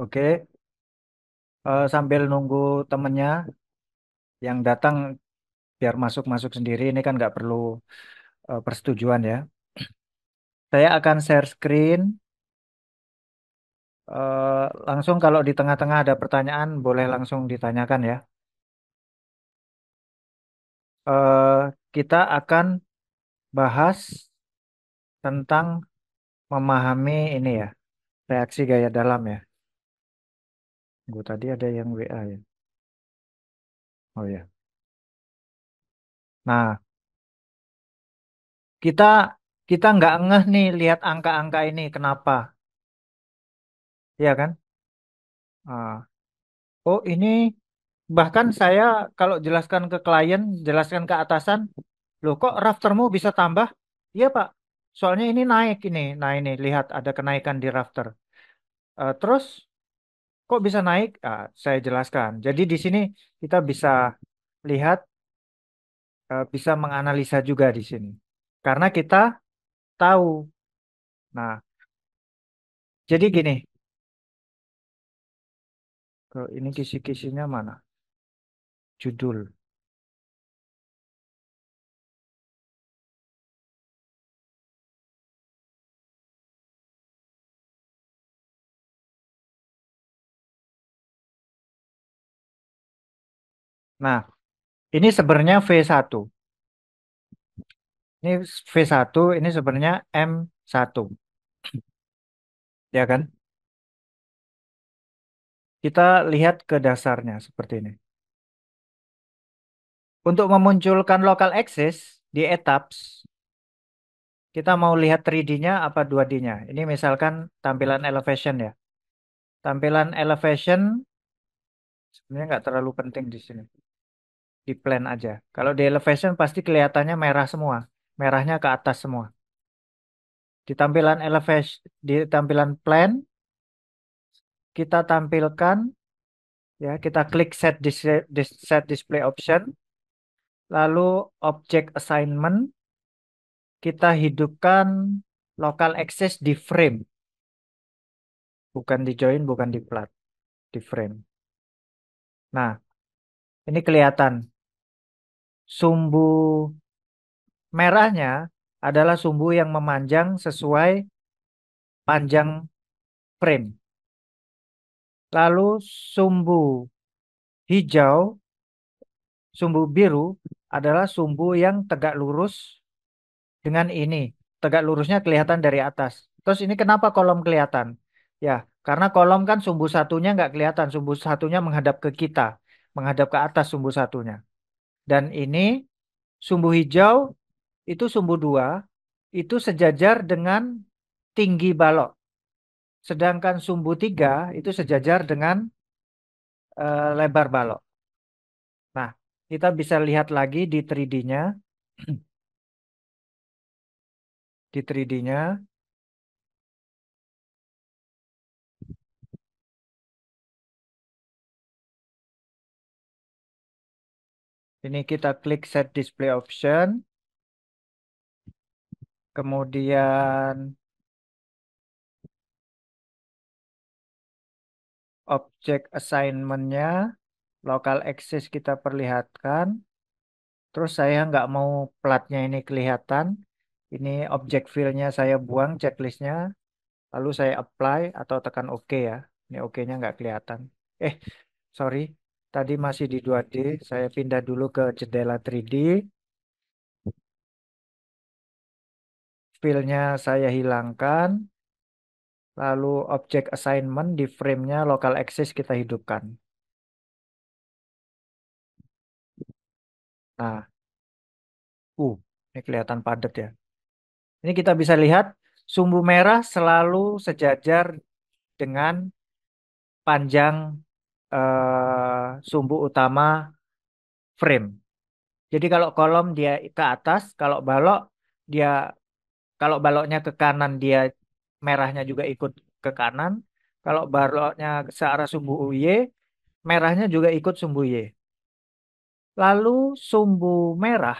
Oke, uh, sambil nunggu temennya yang datang biar masuk-masuk sendiri. Ini kan nggak perlu uh, persetujuan ya. Saya akan share screen. Uh, langsung kalau di tengah-tengah ada pertanyaan, boleh langsung ditanyakan ya. Uh, kita akan bahas tentang memahami ini ya, reaksi gaya dalam ya. Gue tadi ada yang WA ya. Oh ya. Nah, kita kita nggak ngeh nih lihat angka-angka ini kenapa? ya kan? Ah. Oh ini bahkan saya kalau jelaskan ke klien, jelaskan ke atasan, loh kok raftermu bisa tambah? Iya Pak, soalnya ini naik ini, nah ini lihat ada kenaikan di rafter. Uh, terus Kok bisa naik? Ah, saya jelaskan. Jadi di sini kita bisa lihat, eh, bisa menganalisa juga di sini. Karena kita tahu. Nah, jadi gini. Kalau ini kisi-kisinya mana? Judul. Nah, ini sebenarnya V1. Ini V1, ini sebenarnya M1. Ya kan? Kita lihat ke dasarnya seperti ini. Untuk memunculkan local axis di etaps, kita mau lihat 3D-nya apa 2D-nya. Ini misalkan tampilan elevation ya. Tampilan elevation sebenarnya nggak terlalu penting di sini di plan aja. Kalau di elevation pasti kelihatannya merah semua, merahnya ke atas semua. Di tampilan elevation, di tampilan plan kita tampilkan ya, kita klik set dis set display option. Lalu object assignment kita hidupkan local access di frame. Bukan di join, bukan di plat, di frame. Nah, ini kelihatan sumbu merahnya adalah sumbu yang memanjang sesuai panjang frame. Lalu sumbu hijau, sumbu biru adalah sumbu yang tegak lurus dengan ini. Tegak lurusnya kelihatan dari atas. Terus ini kenapa kolom kelihatan? Ya, karena kolom kan sumbu satunya nggak kelihatan. Sumbu satunya menghadap ke kita. Menghadap ke atas sumbu satunya. Dan ini sumbu hijau itu sumbu dua itu sejajar dengan tinggi balok. Sedangkan sumbu tiga itu sejajar dengan e, lebar balok. Nah, kita bisa lihat lagi di 3D-nya. Di 3D-nya Ini kita klik set display option. Kemudian objek assignmentnya, local access kita perlihatkan. Terus saya nggak mau platnya ini kelihatan. Ini objek filenya saya buang checklistnya. Lalu saya apply atau tekan OK ya. Ini OK-nya nggak kelihatan. Eh, sorry. Tadi masih di 2D, saya pindah dulu ke jendela 3D. fill saya hilangkan. Lalu objek assignment di frame-nya local axis kita hidupkan. Nah, uh, ini kelihatan padat ya. Ini kita bisa lihat sumbu merah selalu sejajar dengan panjang eh, sumbu utama frame. Jadi kalau kolom dia ke atas, kalau balok dia kalau baloknya ke kanan dia merahnya juga ikut ke kanan. Kalau baloknya searah sumbu Y, merahnya juga ikut sumbu Y. Lalu sumbu merah,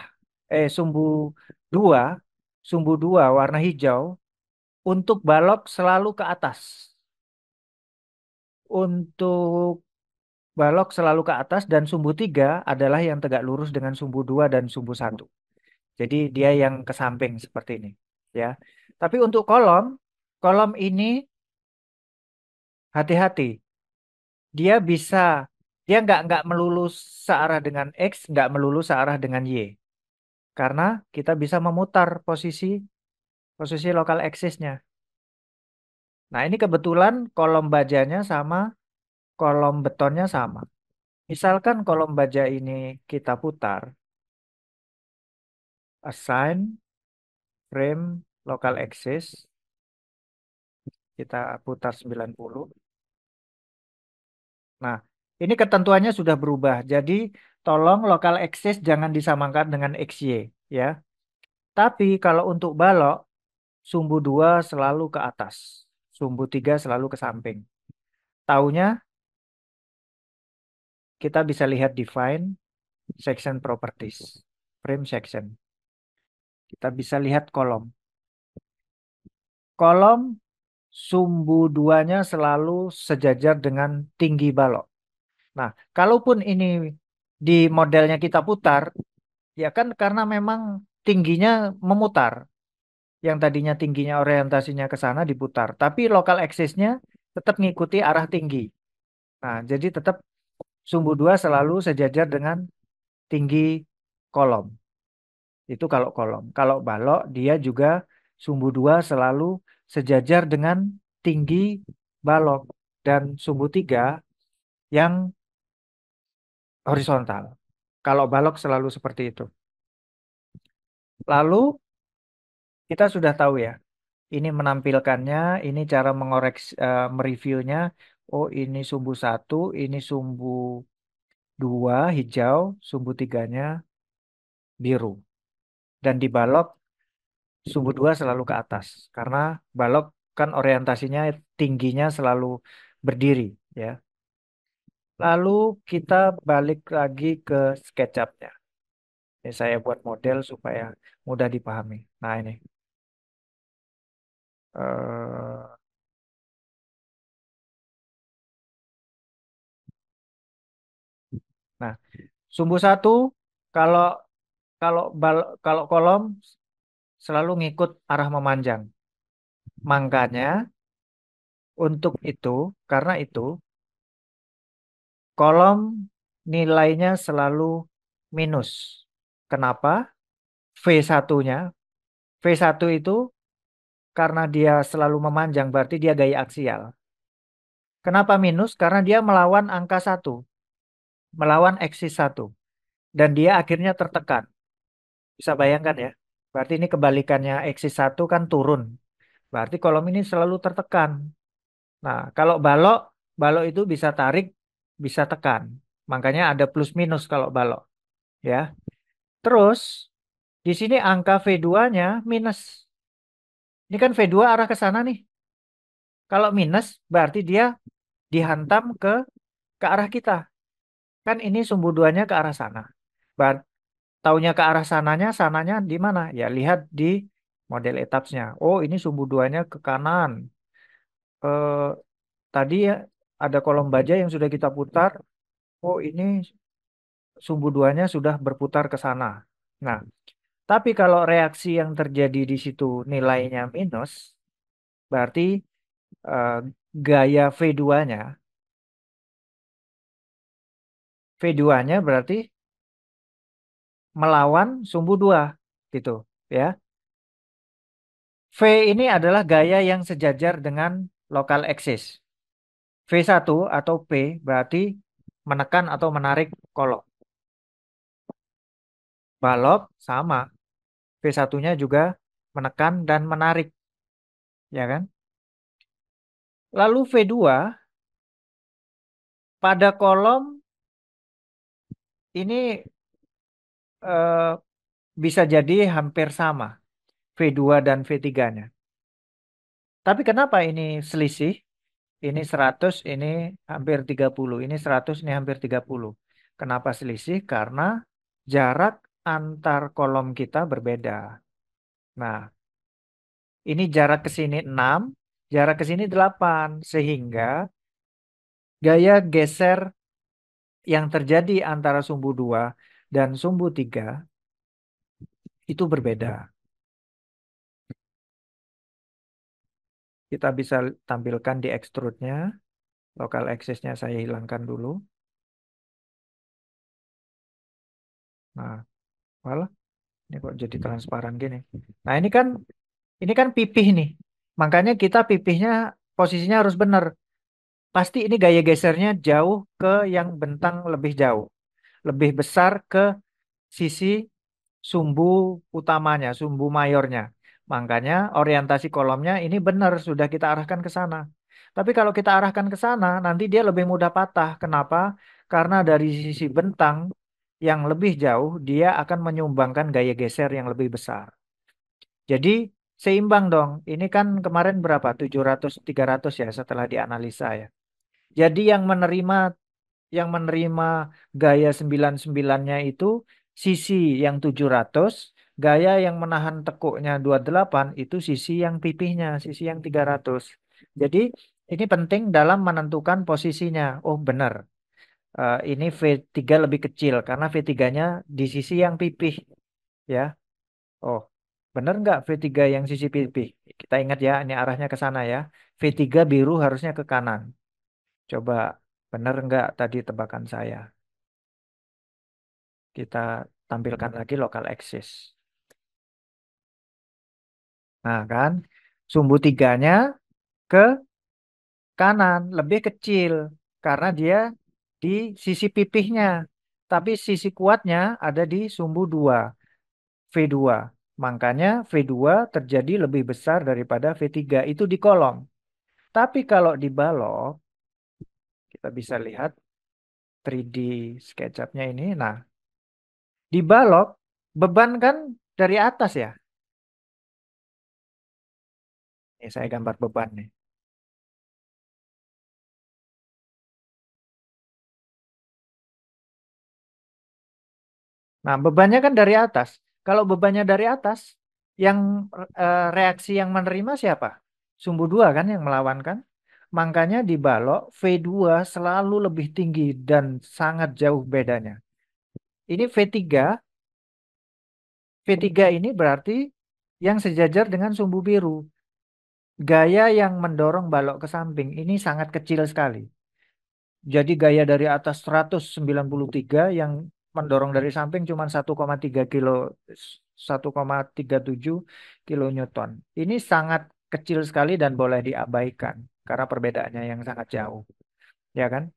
eh sumbu 2, sumbu 2 warna hijau untuk balok selalu ke atas. Untuk balok selalu ke atas dan sumbu tiga adalah yang tegak lurus dengan sumbu dua dan sumbu satu. Jadi dia yang ke samping seperti ini, ya. Tapi untuk kolom, kolom ini hati-hati. Dia bisa, dia nggak nggak melulu searah dengan x, nggak melulu searah dengan y, karena kita bisa memutar posisi posisi lokal eksisnya. Nah ini kebetulan kolom bajanya sama kolom betonnya sama. Misalkan kolom baja ini kita putar, assign frame local axis, kita putar 90. Nah, ini ketentuannya sudah berubah. Jadi, tolong local axis jangan disamakan dengan XY, ya. Tapi kalau untuk balok, sumbu 2 selalu ke atas, sumbu 3 selalu ke samping. Taunya kita bisa lihat define section properties, frame section. Kita bisa lihat kolom. Kolom sumbu duanya selalu sejajar dengan tinggi balok. Nah, kalaupun ini di modelnya kita putar, ya kan karena memang tingginya memutar. Yang tadinya tingginya orientasinya ke sana diputar, tapi lokal axisnya tetap mengikuti arah tinggi. Nah, jadi tetap sumbu dua selalu sejajar dengan tinggi kolom. Itu kalau kolom. Kalau balok dia juga sumbu dua selalu sejajar dengan tinggi balok dan sumbu tiga yang horizontal. Kalau balok selalu seperti itu. Lalu kita sudah tahu ya, ini menampilkannya, ini cara mengoreksi, uh, eh, mereviewnya, Oh, ini sumbu satu, ini sumbu dua hijau, sumbu tiganya biru. Dan di balok, sumbu dua selalu ke atas. Karena balok kan orientasinya tingginya selalu berdiri. ya. Lalu kita balik lagi ke SketchUp-nya. Ini saya buat model supaya mudah dipahami. Nah ini. Uh, Sumbu satu kalau kalau bal, kalau kolom selalu ngikut arah memanjang. Makanya untuk itu, karena itu kolom nilainya selalu minus. Kenapa? V1-nya. V1 itu karena dia selalu memanjang berarti dia gaya aksial. Kenapa minus? Karena dia melawan angka satu melawan eksis satu dan dia akhirnya tertekan. Bisa bayangkan ya. Berarti ini kebalikannya eksis satu kan turun. Berarti kolom ini selalu tertekan. Nah, kalau balok, balok itu bisa tarik, bisa tekan. Makanya ada plus minus kalau balok. Ya. Terus di sini angka V2-nya minus. Ini kan V2 arah ke sana nih. Kalau minus berarti dia dihantam ke ke arah kita. Kan ini sumbu duanya ke arah sana. Bar taunya ke arah sananya, sananya di mana? Ya lihat di model etapsnya. Oh ini sumbu duanya ke kanan. Eh, tadi ya, ada kolom baja yang sudah kita putar. Oh ini sumbu duanya sudah berputar ke sana. Nah, tapi kalau reaksi yang terjadi di situ nilainya minus, berarti eh, gaya V2-nya V2-nya berarti melawan sumbu 2 gitu ya. V ini adalah gaya yang sejajar dengan lokal axis. V1 atau P berarti menekan atau menarik kolom. Balok sama. V1-nya juga menekan dan menarik. Ya kan? Lalu V2 pada kolom ini uh, bisa jadi hampir sama V2 dan V3-nya. Tapi kenapa ini selisih? Ini 100, ini hampir 30. Ini 100, ini hampir 30. Kenapa selisih? Karena jarak antar kolom kita berbeda. Nah, ini jarak ke sini 6, jarak ke sini 8. Sehingga gaya geser yang terjadi antara sumbu 2 dan sumbu 3 itu berbeda. Kita bisa tampilkan di extrude-nya. Local axis-nya saya hilangkan dulu. Nah, wala? ini kok jadi transparan gini. Nah, ini kan ini kan pipih nih. Makanya kita pipihnya posisinya harus benar pasti ini gaya gesernya jauh ke yang bentang lebih jauh, lebih besar ke sisi sumbu utamanya, sumbu mayornya. Makanya orientasi kolomnya ini benar sudah kita arahkan ke sana. Tapi kalau kita arahkan ke sana, nanti dia lebih mudah patah. Kenapa? Karena dari sisi bentang yang lebih jauh, dia akan menyumbangkan gaya geser yang lebih besar. Jadi seimbang dong. Ini kan kemarin berapa? 700 300 ya setelah dianalisa ya. Jadi yang menerima yang menerima gaya 99-nya itu sisi yang 700, gaya yang menahan tekuknya 28 itu sisi yang pipihnya, sisi yang 300. Jadi ini penting dalam menentukan posisinya. Oh benar, uh, ini V3 lebih kecil karena V3-nya di sisi yang pipih. ya. Oh benar nggak V3 yang sisi pipih? Kita ingat ya, ini arahnya ke sana ya. V3 biru harusnya ke kanan. Coba benar nggak tadi tebakan saya? Kita tampilkan lagi lokal axis. Nah kan, sumbu tiganya ke kanan, lebih kecil. Karena dia di sisi pipihnya. Tapi sisi kuatnya ada di sumbu 2, V2. Makanya V2 terjadi lebih besar daripada V3 itu di kolom. Tapi kalau di balok, kita bisa lihat 3D SketchUp-nya ini. Nah, di balok beban kan dari atas ya. Ini saya gambar beban nih. Nah, bebannya kan dari atas. Kalau bebannya dari atas, yang eh, reaksi yang menerima siapa? Sumbu dua kan yang melawan kan? Makanya di balok V2 selalu lebih tinggi dan sangat jauh bedanya. Ini V3. V3 ini berarti yang sejajar dengan sumbu biru. Gaya yang mendorong balok ke samping ini sangat kecil sekali. Jadi gaya dari atas 193 yang mendorong dari samping cuma 1,3 kilo 1,37 kilo Ini sangat kecil sekali dan boleh diabaikan karena perbedaannya yang sangat jauh. Ya kan?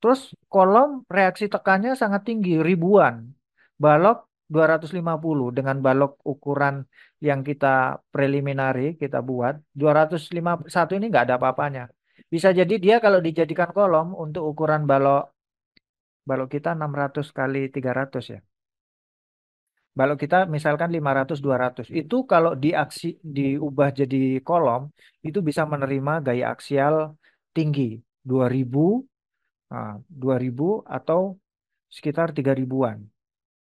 Terus kolom reaksi tekannya sangat tinggi, ribuan. Balok 250 dengan balok ukuran yang kita preliminari kita buat 251 ini nggak ada apa-apanya bisa jadi dia kalau dijadikan kolom untuk ukuran balok balok kita 600 kali 300 ya Balok kita misalkan 500 200 hmm. itu kalau diaksi diubah jadi kolom itu bisa menerima gaya aksial tinggi 2000 nah, 2000 atau sekitar 3000-an.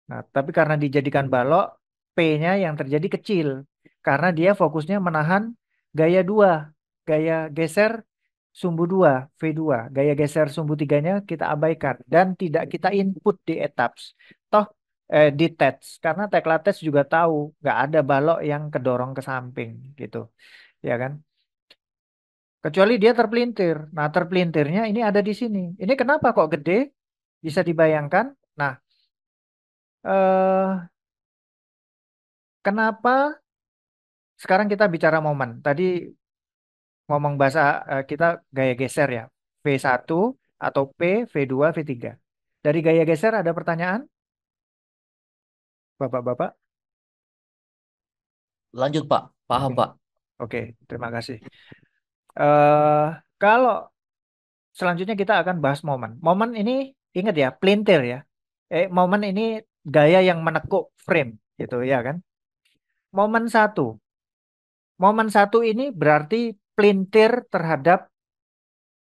Nah, tapi karena dijadikan hmm. balok P-nya yang terjadi kecil karena dia fokusnya menahan gaya 2, gaya geser sumbu 2, V2. Gaya geser sumbu 3-nya kita abaikan dan tidak kita input di ETAPS eh, detach karena teklates juga tahu nggak ada balok yang kedorong ke samping gitu ya kan kecuali dia terpelintir nah terpelintirnya ini ada di sini ini kenapa kok gede bisa dibayangkan nah eh, kenapa sekarang kita bicara momen tadi ngomong bahasa eh, kita gaya geser ya V1 atau P, V2, V3. Dari gaya geser ada pertanyaan? Bapak-bapak? Lanjut, Pak. Paham, Oke, Pak. Oke, terima kasih. Uh, kalau selanjutnya kita akan bahas momen. Momen ini ingat ya, plintir ya. Eh, momen ini gaya yang menekuk frame gitu ya kan. Momen satu. Momen satu ini berarti plintir terhadap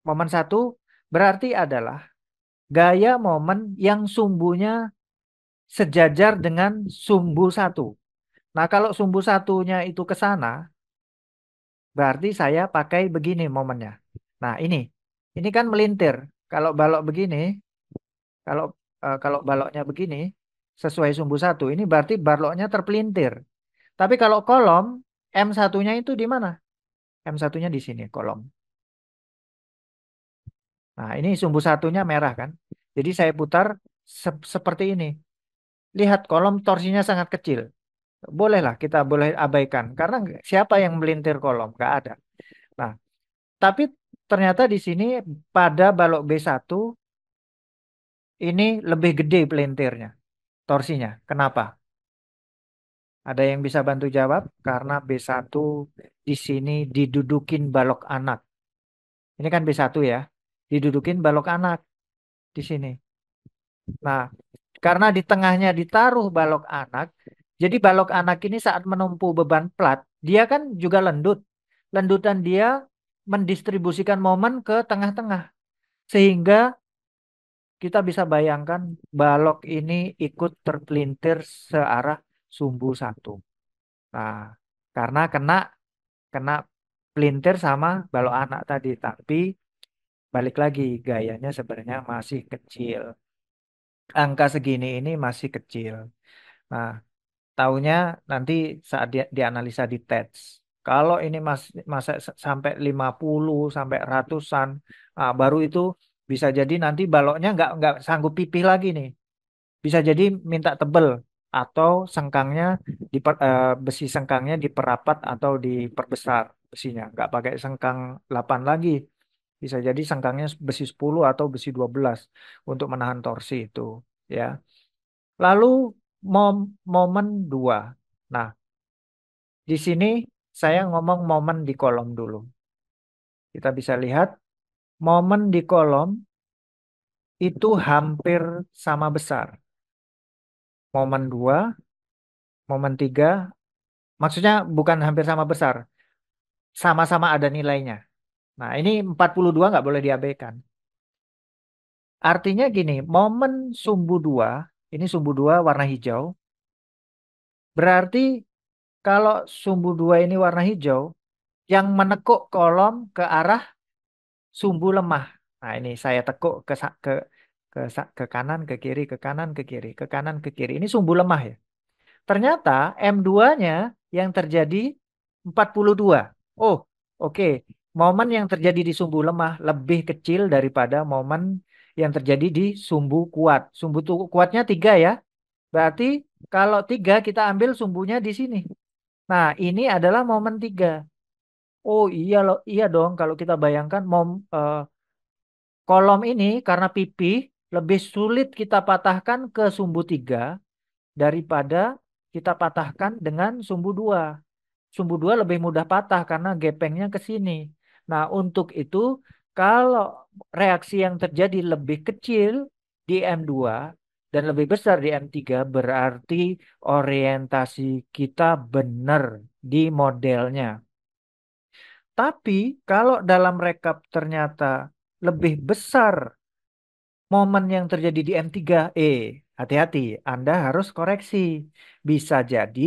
momen satu berarti adalah gaya momen yang sumbunya sejajar dengan sumbu satu. Nah kalau sumbu satunya itu ke sana, berarti saya pakai begini momennya. Nah ini, ini kan melintir. Kalau balok begini, kalau uh, kalau baloknya begini sesuai sumbu satu, ini berarti baloknya terpelintir. Tapi kalau kolom m satunya itu di mana? m satunya di sini kolom. Nah ini sumbu satunya merah kan. Jadi saya putar se seperti ini lihat kolom torsinya sangat kecil. Bolehlah kita boleh abaikan karena siapa yang melintir kolom? Gak ada. Nah, tapi ternyata di sini pada balok B1 ini lebih gede pelintirnya, torsinya. Kenapa? Ada yang bisa bantu jawab? Karena B1 di sini didudukin balok anak. Ini kan B1 ya. Didudukin balok anak di sini. Nah, karena di tengahnya ditaruh balok anak, jadi balok anak ini saat menumpu beban plat, dia kan juga lendut. Lendutan dia mendistribusikan momen ke tengah-tengah. Sehingga kita bisa bayangkan balok ini ikut terpelintir searah sumbu satu. Nah, karena kena kena pelintir sama balok anak tadi, tapi balik lagi gayanya sebenarnya masih kecil angka segini ini masih kecil. Nah, taunya nanti saat di dianalisa di TEDS. Kalau ini mas, sampai sampai 50 sampai ratusan, nah, baru itu bisa jadi nanti baloknya nggak nggak sanggup pipih lagi nih. Bisa jadi minta tebel atau sengkangnya di eh, besi sengkangnya diperapat atau diperbesar besinya, nggak pakai sengkang 8 lagi, bisa jadi sengkangnya besi 10 atau besi 12 untuk menahan torsi itu, ya. Lalu mom momen 2. Nah, di sini saya ngomong momen di kolom dulu. Kita bisa lihat momen di kolom itu hampir sama besar. Momen 2, momen 3, maksudnya bukan hampir sama besar. Sama-sama ada nilainya Nah, ini 42 nggak boleh diabaikan. Artinya gini, momen sumbu 2, ini sumbu 2 warna hijau. Berarti kalau sumbu 2 ini warna hijau, yang menekuk kolom ke arah sumbu lemah. Nah, ini saya tekuk ke ke ke, ke kanan, ke kiri, ke kanan, ke kiri, ke kanan, ke kiri. Ini sumbu lemah ya. Ternyata M2-nya yang terjadi 42. Oh, oke. Okay momen yang terjadi di sumbu lemah lebih kecil daripada momen yang terjadi di sumbu kuat. Sumbu kuatnya tiga ya. Berarti kalau tiga kita ambil sumbunya di sini. Nah ini adalah momen tiga. Oh iya loh, iya dong kalau kita bayangkan mom, eh, kolom ini karena pipih lebih sulit kita patahkan ke sumbu tiga daripada kita patahkan dengan sumbu dua sumbu dua lebih mudah patah karena gepengnya ke sini. Nah, untuk itu kalau reaksi yang terjadi lebih kecil di M2 dan lebih besar di M3 berarti orientasi kita benar di modelnya. Tapi kalau dalam rekap ternyata lebih besar momen yang terjadi di M3, eh hati-hati Anda harus koreksi. Bisa jadi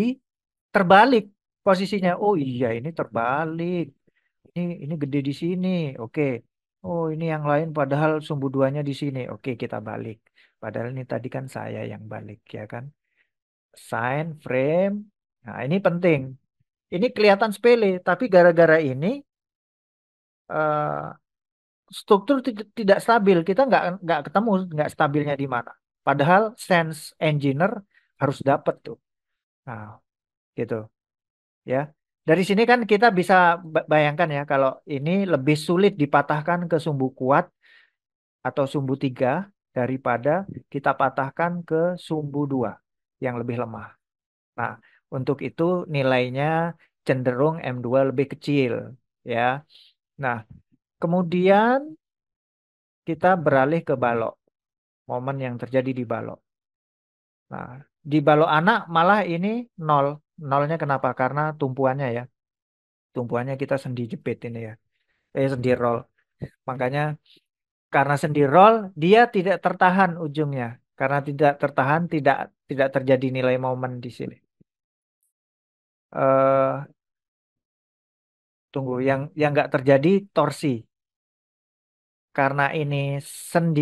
terbalik posisinya. Oh iya ini terbalik ini ini gede di sini oke oh ini yang lain padahal sumbu duanya di sini oke kita balik padahal ini tadi kan saya yang balik ya kan sign frame nah ini penting ini kelihatan sepele tapi gara-gara ini uh, struktur tidak stabil kita nggak nggak ketemu nggak stabilnya di mana padahal sense engineer harus dapat tuh nah gitu ya dari sini kan kita bisa bayangkan ya kalau ini lebih sulit dipatahkan ke sumbu kuat atau sumbu tiga daripada kita patahkan ke sumbu dua yang lebih lemah. Nah, untuk itu nilainya cenderung M2 lebih kecil ya. Nah, kemudian kita beralih ke balok. Momen yang terjadi di balok. Nah, di balok anak malah ini nol Nolnya kenapa? Karena tumpuannya ya. Tumpuannya kita sendi jepit ini ya. Eh, sendi roll. Makanya karena sendi roll dia tidak tertahan ujungnya. Karena tidak tertahan tidak tidak terjadi nilai momen di sini. Uh, tunggu yang yang nggak terjadi torsi karena ini sendi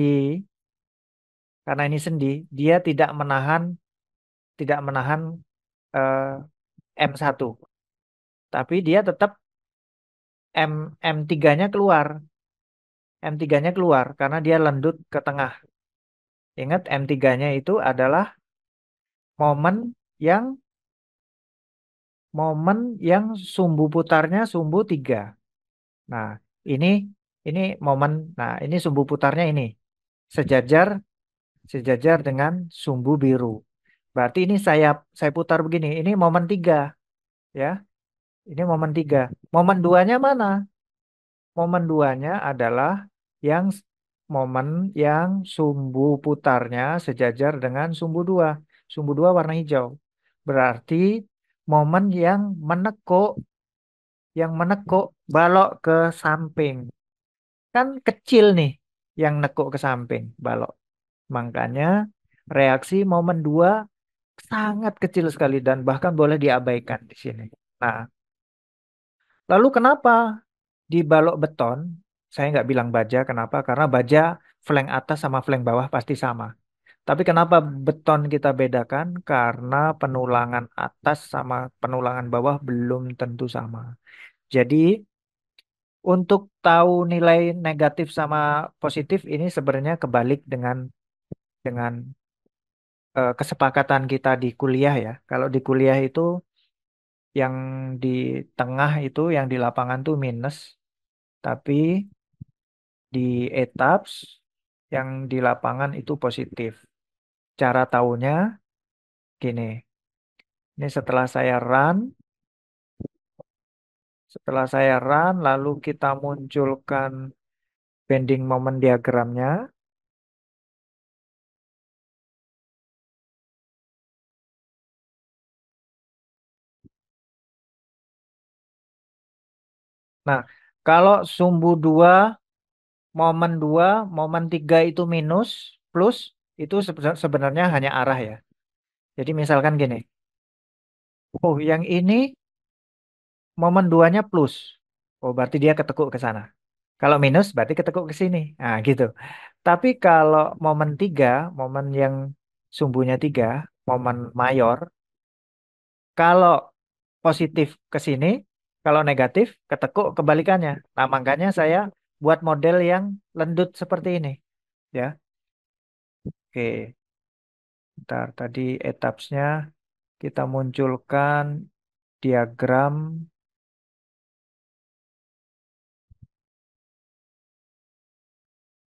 karena ini sendi dia tidak menahan tidak menahan eh, M1. Tapi dia tetap M M3-nya keluar. M3-nya keluar karena dia lendut ke tengah. Ingat M3-nya itu adalah momen yang momen yang sumbu putarnya sumbu 3. Nah, ini ini momen nah ini sumbu putarnya ini sejajar sejajar dengan sumbu biru. Berarti ini saya saya putar begini. Ini momen tiga, ya. Ini momen tiga. Momen duanya mana? Momen duanya adalah yang momen yang sumbu putarnya sejajar dengan sumbu dua. Sumbu dua warna hijau. Berarti momen yang menekuk, yang menekuk balok ke samping. Kan kecil nih yang nekuk ke samping balok. Makanya reaksi momen dua sangat kecil sekali dan bahkan boleh diabaikan di sini. Nah, lalu kenapa di balok beton saya nggak bilang baja kenapa? Karena baja flank atas sama flank bawah pasti sama. Tapi kenapa beton kita bedakan? Karena penulangan atas sama penulangan bawah belum tentu sama. Jadi untuk tahu nilai negatif sama positif ini sebenarnya kebalik dengan dengan uh, kesepakatan kita di kuliah ya. Kalau di kuliah itu yang di tengah itu yang di lapangan tuh minus, tapi di etaps yang di lapangan itu positif. Cara tahunya gini. Ini setelah saya run, setelah saya run lalu kita munculkan bending moment diagramnya Nah, kalau sumbu 2, momen 2, momen 3 itu minus, plus itu sebenarnya hanya arah ya. Jadi misalkan gini. Oh, yang ini momen 2-nya plus. Oh, berarti dia ketekuk ke sana. Kalau minus berarti ketekuk ke sini. Nah, gitu. Tapi kalau momen 3, momen yang sumbunya 3, momen mayor, kalau positif ke sini, kalau negatif, ketekuk kebalikannya. Nah, makanya saya buat model yang lendut seperti ini. Ya. Oke. Ntar tadi etapsnya kita munculkan diagram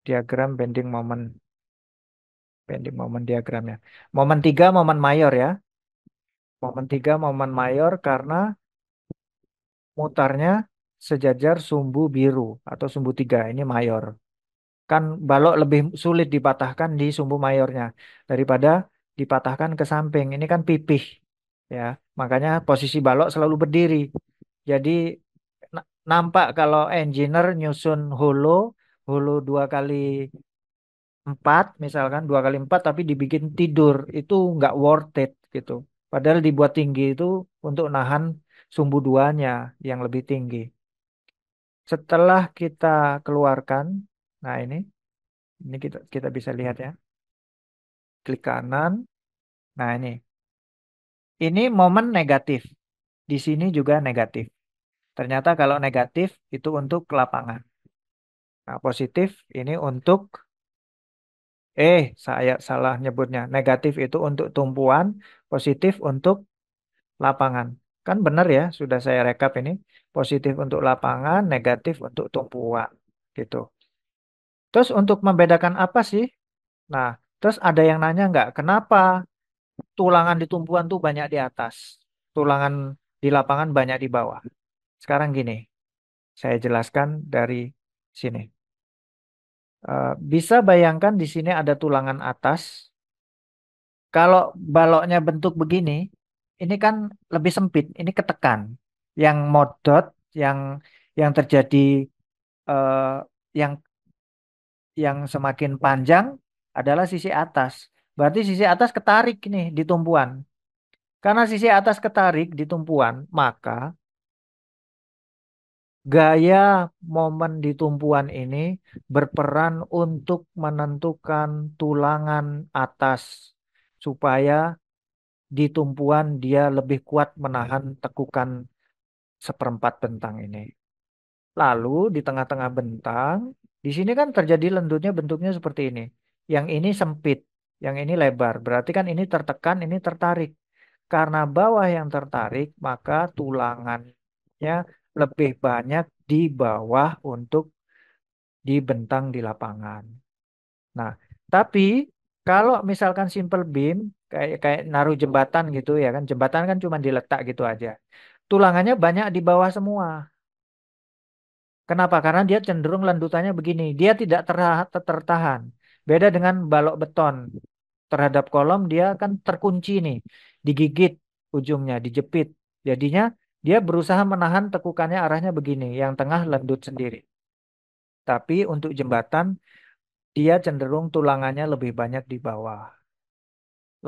diagram bending moment bending moment diagramnya momen tiga momen mayor ya momen tiga momen mayor karena mutarnya sejajar sumbu biru atau sumbu tiga ini mayor. Kan balok lebih sulit dipatahkan di sumbu mayornya daripada dipatahkan ke samping. Ini kan pipih ya. Makanya posisi balok selalu berdiri. Jadi nampak kalau engineer nyusun holo, holo dua kali empat misalkan dua kali empat tapi dibikin tidur itu nggak worth it gitu. Padahal dibuat tinggi itu untuk nahan sumbu duanya yang lebih tinggi. Setelah kita keluarkan, nah ini, ini kita, kita bisa lihat ya. Klik kanan, nah ini. Ini momen negatif, di sini juga negatif. Ternyata kalau negatif itu untuk lapangan. Nah, positif ini untuk eh saya salah nyebutnya. Negatif itu untuk tumpuan, positif untuk lapangan. Kan benar ya, sudah saya rekap ini. Positif untuk lapangan, negatif untuk tumpuan. Gitu. Terus untuk membedakan apa sih? Nah, terus ada yang nanya nggak, kenapa tulangan di tumpuan tuh banyak di atas, tulangan di lapangan banyak di bawah. Sekarang gini, saya jelaskan dari sini. Eh, bisa bayangkan di sini ada tulangan atas. Kalau baloknya bentuk begini, ini kan lebih sempit, ini ketekan. Yang modot, yang yang terjadi uh, yang yang semakin panjang adalah sisi atas. Berarti sisi atas ketarik nih di tumpuan. Karena sisi atas ketarik di tumpuan, maka gaya momen di tumpuan ini berperan untuk menentukan tulangan atas supaya di tumpuan dia lebih kuat menahan tekukan seperempat bentang ini. Lalu di tengah-tengah bentang, di sini kan terjadi lendutnya bentuknya seperti ini. Yang ini sempit, yang ini lebar. Berarti kan ini tertekan, ini tertarik. Karena bawah yang tertarik, maka tulangannya lebih banyak di bawah untuk di bentang di lapangan. Nah, tapi kalau misalkan simple beam kayak kayak naruh jembatan gitu ya kan jembatan kan cuma diletak gitu aja tulangannya banyak di bawah semua kenapa karena dia cenderung lendutannya begini dia tidak tertahan beda dengan balok beton terhadap kolom dia kan terkunci nih digigit ujungnya dijepit jadinya dia berusaha menahan tekukannya arahnya begini yang tengah lendut sendiri tapi untuk jembatan dia cenderung tulangannya lebih banyak di bawah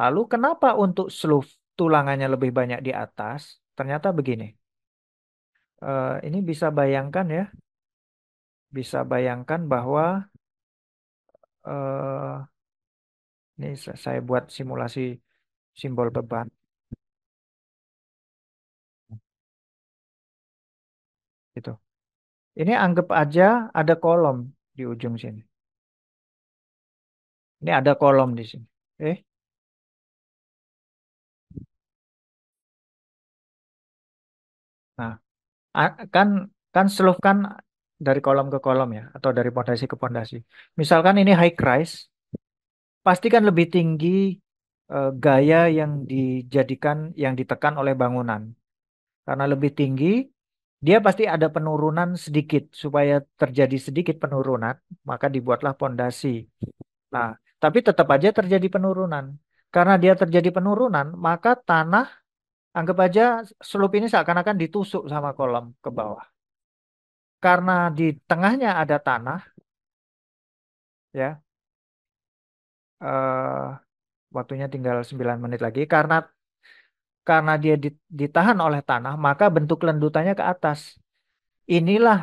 Lalu kenapa untuk sloof tulangannya lebih banyak di atas? Ternyata begini. Uh, ini bisa bayangkan ya. Bisa bayangkan bahwa uh, ini saya buat simulasi simbol beban. Gitu. Ini anggap aja ada kolom di ujung sini. Ini ada kolom di sini. Eh, kan kan slope kan dari kolom ke kolom ya atau dari pondasi ke pondasi. Misalkan ini high rise, pasti kan lebih tinggi uh, gaya yang dijadikan yang ditekan oleh bangunan. Karena lebih tinggi, dia pasti ada penurunan sedikit supaya terjadi sedikit penurunan, maka dibuatlah pondasi. Nah, tapi tetap aja terjadi penurunan. Karena dia terjadi penurunan, maka tanah Anggap aja slope ini seakan-akan ditusuk sama kolam ke bawah. Karena di tengahnya ada tanah, ya. Uh, waktunya tinggal 9 menit lagi. Karena karena dia ditahan oleh tanah, maka bentuk lendutannya ke atas. Inilah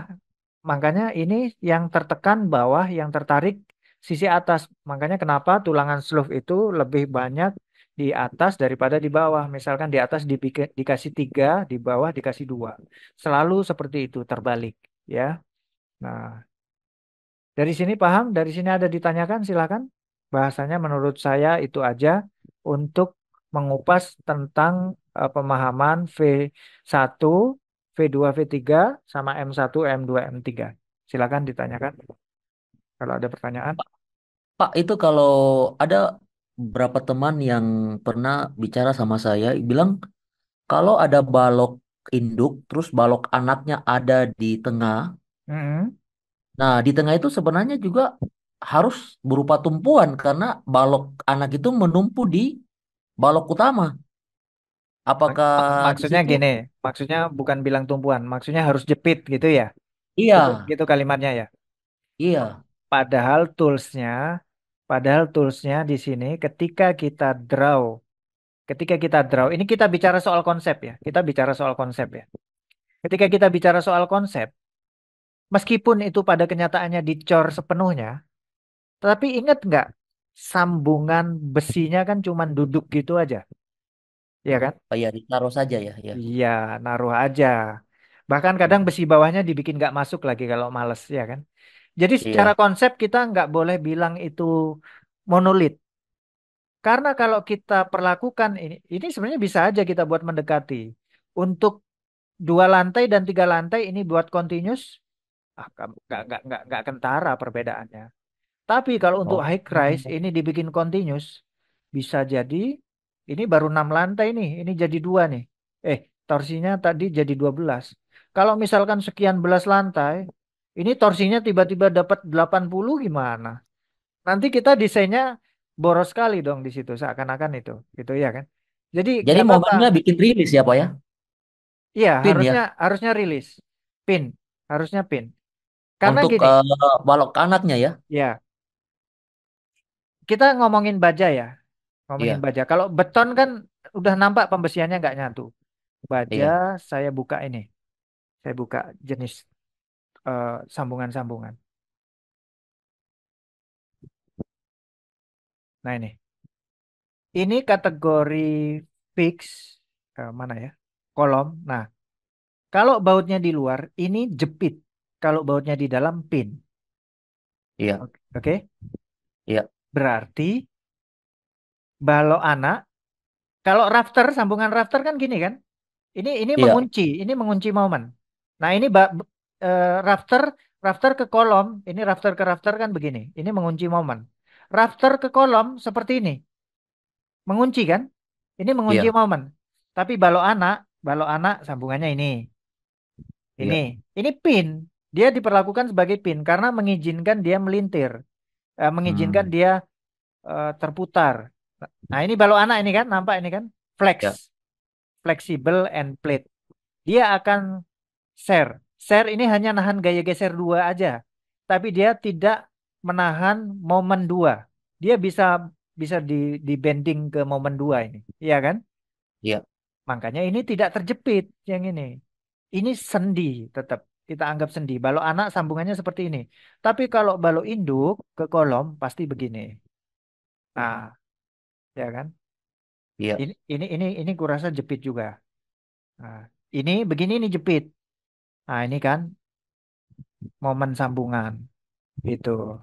makanya ini yang tertekan bawah, yang tertarik sisi atas. Makanya kenapa tulangan slough itu lebih banyak di atas daripada di bawah. Misalkan di atas dikasih tiga, di bawah dikasih dua. Selalu seperti itu terbalik, ya. Nah, dari sini paham? Dari sini ada ditanyakan? Silakan. Bahasanya menurut saya itu aja untuk mengupas tentang uh, pemahaman V1, V2, V3 sama M1, M2, M3. Silakan ditanyakan. Kalau ada pertanyaan. Pak, itu kalau ada berapa teman yang pernah bicara sama saya bilang kalau ada balok induk terus balok anaknya ada di tengah. Mm-hmm. Nah, di tengah itu sebenarnya juga harus berupa tumpuan karena balok anak itu menumpu di balok utama. Apakah maksudnya gini? Maksudnya bukan bilang tumpuan, maksudnya harus jepit gitu ya? Iya. Gitu, gitu kalimatnya ya. Iya. Padahal toolsnya Padahal toolsnya di sini ketika kita draw, ketika kita draw, ini kita bicara soal konsep ya, kita bicara soal konsep ya. Ketika kita bicara soal konsep, meskipun itu pada kenyataannya dicor sepenuhnya, tetapi ingat nggak sambungan besinya kan cuma duduk gitu aja, ya kan? Oh iya, naruh saja ya. ya. Iya, ya, naruh aja. Bahkan kadang hmm. besi bawahnya dibikin nggak masuk lagi kalau males, ya kan? Jadi iya. secara Iya. konsep kita nggak boleh bilang itu monolit. Karena kalau kita perlakukan ini, ini sebenarnya bisa aja kita buat mendekati. Untuk dua lantai dan tiga lantai ini buat continuous, ah, nggak nggak nggak nggak kentara perbedaannya. Tapi kalau untuk oh. high rise ini dibikin continuous, bisa jadi ini baru enam lantai nih, ini jadi dua nih. Eh, torsinya tadi jadi dua belas. Kalau misalkan sekian belas lantai, ini torsinya tiba-tiba dapat 80 gimana? Nanti kita desainnya boros sekali dong di situ seakan-akan itu. Gitu ya kan? Jadi Jadi momennya bikin rilis ya, Pak ya? Iya, ya? harusnya ya? harusnya rilis. Pin, harusnya pin. Karena Untuk gini, uh, balok anaknya ya. Iya. Kita ngomongin baja ya. Ngomongin iya. baja. Kalau beton kan udah nampak pembesiannya nggak nyatu. Baja iya. saya buka ini. Saya buka jenis Eh, sambungan-sambungan. Uh, nah ini. Ini kategori fix uh, mana ya? Kolom. Nah, kalau bautnya di luar ini jepit, kalau bautnya di dalam pin. Iya. Oke. Okay? Iya. Berarti balok anak kalau rafter sambungan rafter kan gini kan? Ini ini iya. mengunci, ini mengunci momen. Nah, ini uh, rafter rafter ke kolom, ini rafter ke rafter kan begini. Ini mengunci momen. Rafter ke kolom seperti ini. Mengunci kan? Ini mengunci yeah. momen. Tapi balok anak, balok anak sambungannya ini. Ini. Yeah. Ini pin. Dia diperlakukan sebagai pin karena mengizinkan dia melintir. Uh, mengizinkan hmm. dia uh, terputar. Nah, ini balok anak ini kan, nampak ini kan? Flex. Yeah. Flexible and plate. Dia akan share Share ini hanya nahan gaya geser dua aja, tapi dia tidak menahan momen dua. Dia bisa bisa di, di bending ke momen dua ini, iya kan? Iya. Makanya ini tidak terjepit yang ini. Ini sendi tetap kita anggap sendi. Balok anak sambungannya seperti ini. Tapi kalau balok induk ke kolom pasti begini. Nah, hmm. ya kan? Iya. Ini ini ini ini kurasa jepit juga. Nah, ini begini ini jepit. Nah, ini kan momen sambungan gitu.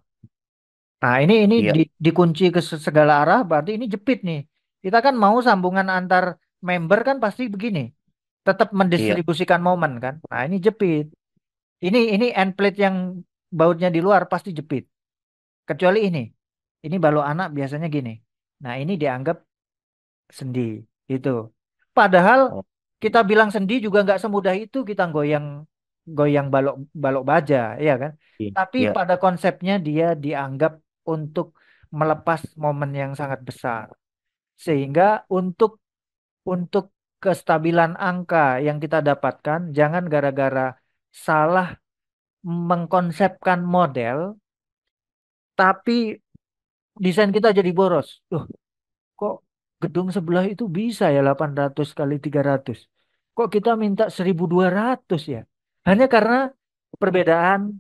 Nah, ini ini Iya. di, dikunci ke segala arah berarti ini jepit nih. Kita kan mau sambungan antar member kan pasti begini. Tetap Iya. mendistribusikan momen kan. Nah, ini jepit. Ini ini end plate yang bautnya di luar pasti jepit. Kecuali ini. Ini balok anak biasanya gini. Nah, ini dianggap sendi itu Padahal oh. kita bilang sendi juga nggak semudah itu kita goyang goyang balok balok baja ya kan iya, tapi yeah. pada konsepnya dia dianggap untuk melepas momen yang sangat besar sehingga untuk untuk kestabilan angka yang kita dapatkan jangan gara-gara salah mengkonsepkan model tapi desain kita jadi boros loh kok gedung sebelah itu bisa ya 800 kali 300 kok kita minta 1200 ya hanya karena perbedaan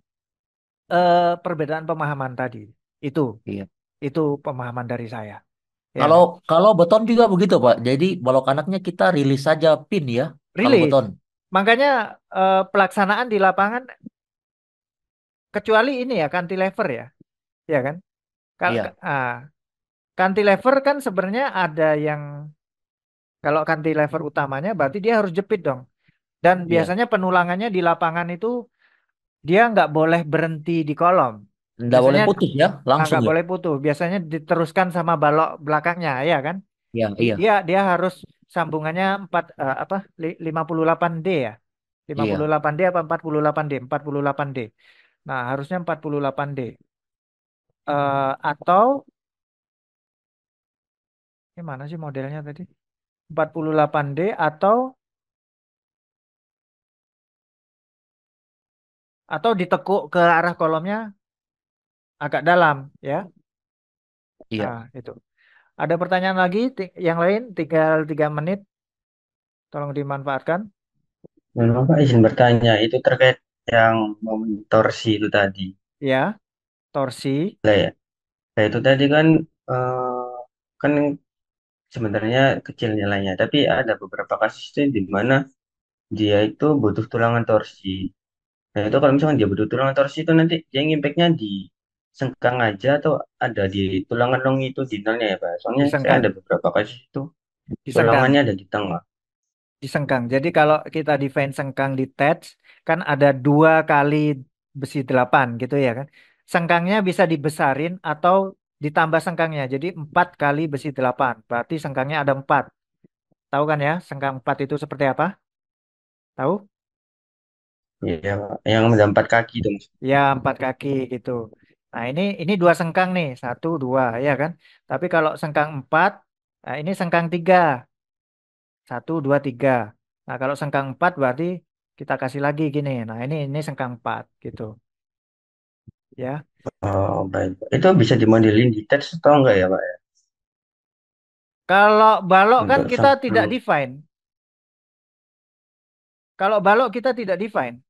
eh, perbedaan pemahaman tadi. Itu. Iya. Itu pemahaman dari saya. Ya. Kalau kalau beton juga begitu, Pak. Jadi balok anaknya kita rilis saja pin ya. Rilis. beton. Makanya eh, pelaksanaan di lapangan kecuali ini ya cantilever ya. Ya kan? Kal iya. ah, cantilever kan sebenarnya ada yang kalau cantilever utamanya berarti dia harus jepit dong. Dan yeah. biasanya penulangannya di lapangan itu dia nggak boleh berhenti di kolom. Nggak boleh putus ya, langsung. Nggak ya. boleh putus. Biasanya diteruskan sama balok belakangnya, ya kan? Iya, iya. Dia dia harus sambungannya 4 uh, eh, apa? delapan d ya. Lima puluh delapan d ya? iya. empat puluh delapan d empat puluh delapan d Nah, harusnya empat puluh delapan d Uh, atau ini mana sih modelnya tadi? 48D atau atau ditekuk ke arah kolomnya agak dalam ya. Iya. Nah, itu. Ada pertanyaan lagi yang lain tinggal tiga menit. Tolong dimanfaatkan. Memang Pak izin bertanya, itu terkait yang torsi itu tadi. Ya, torsi. Lah ya. Nah, itu tadi kan uh, kan sebenarnya kecil nilainya, tapi ada beberapa kasus itu di mana dia itu butuh tulangan torsi. Nah itu kalau misalkan dia butuh tulang torsi itu nanti dia impactnya di sengkang aja atau ada di tulangan long itu di ya Pak? Soalnya di saya ada beberapa kasus itu di tulangannya ada di tengah. Di sengkang. Jadi kalau kita define sengkang di test kan ada dua kali besi delapan gitu ya kan? Sengkangnya bisa dibesarin atau ditambah sengkangnya. Jadi empat kali besi delapan. Berarti sengkangnya ada empat. Tahu kan ya sengkang empat itu seperti apa? Tahu? Iya, yang ada empat kaki itu Ya, empat kaki gitu. Nah, ini ini dua sengkang nih, satu dua ya kan. Tapi kalau sengkang empat, nah ini sengkang tiga, satu dua tiga. Nah, kalau sengkang empat berarti kita kasih lagi gini. Nah, ini ini sengkang empat gitu. Ya, Oh, baik. Itu bisa dimandelin di teks atau enggak ya, Pak? ya? kalau balok kan kita tidak define. Kalau balok kita tidak define.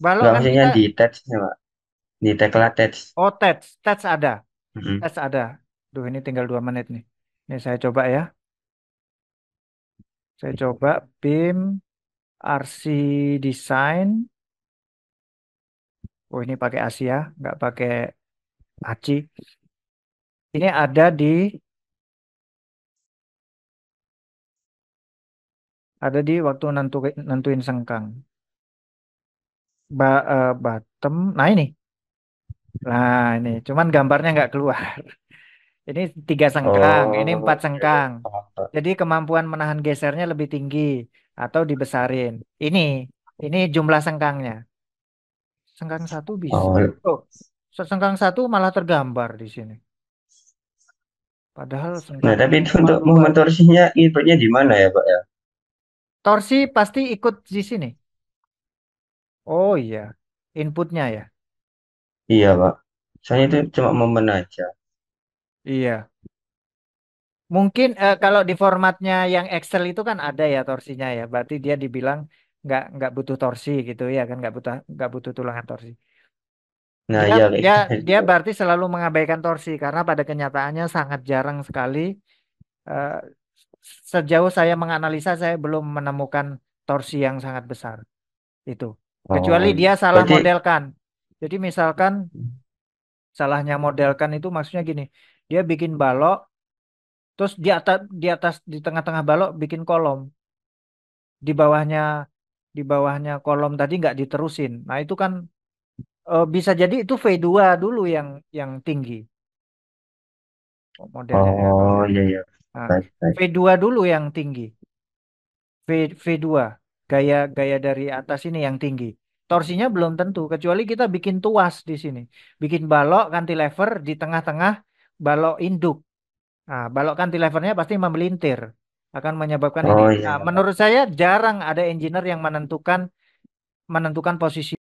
Balok kan kita di touch ya, Pak. Di Tekla touch. oh tets tets ada. Mm-hmm. tets ada. Duh, ini tinggal dua menit nih. Ini saya coba ya. Saya coba BIM RC Design. Oh, ini pakai Asia, ya, nggak pakai Aci. Ini ada di ada di waktu nentu, nentuin sengkang ba uh, eh, bottom. Nah ini. Nah ini, cuman gambarnya nggak keluar. Ini tiga sengkang, oh, ini empat okay. sengkang. Jadi kemampuan menahan gesernya lebih tinggi atau dibesarin. Ini, ini jumlah sengkangnya. Sengkang satu bisa. Oh, oh, sengkang satu malah tergambar di sini. Padahal Nah, tapi itu untuk momen torsinya inputnya di mana ya, Pak ya? Torsi pasti ikut di sini. Oh iya, inputnya ya. Iya, Pak. Soalnya itu cuma momen aja. Iya. Mungkin eh, kalau di formatnya yang Excel itu kan ada ya torsinya ya. Berarti dia dibilang nggak nggak butuh torsi gitu ya kan nggak butuh nggak butuh tulangan torsi. Nah, Dia iya dia gitu. dia berarti selalu mengabaikan torsi karena pada kenyataannya sangat jarang sekali eh, sejauh saya menganalisa saya belum menemukan torsi yang sangat besar itu. Kecuali oh, dia salah berarti... modelkan. Jadi misalkan salahnya modelkan itu maksudnya gini, dia bikin balok terus di atas di atas di tengah-tengah balok bikin kolom. Di bawahnya di bawahnya kolom tadi nggak diterusin. Nah, itu kan uh, bisa jadi itu V2 dulu yang yang tinggi. Oh, modelnya. Ya. Oh, iya iya. Nah, V2 dulu yang tinggi. V V2 gaya gaya dari atas ini yang tinggi. Torsinya belum tentu kecuali kita bikin tuas di sini. Bikin balok cantilever di tengah-tengah balok induk. Nah, balok cantilevernya pasti membelintir, akan menyebabkan oh, ini. Iya. Nah, menurut saya jarang ada engineer yang menentukan menentukan posisi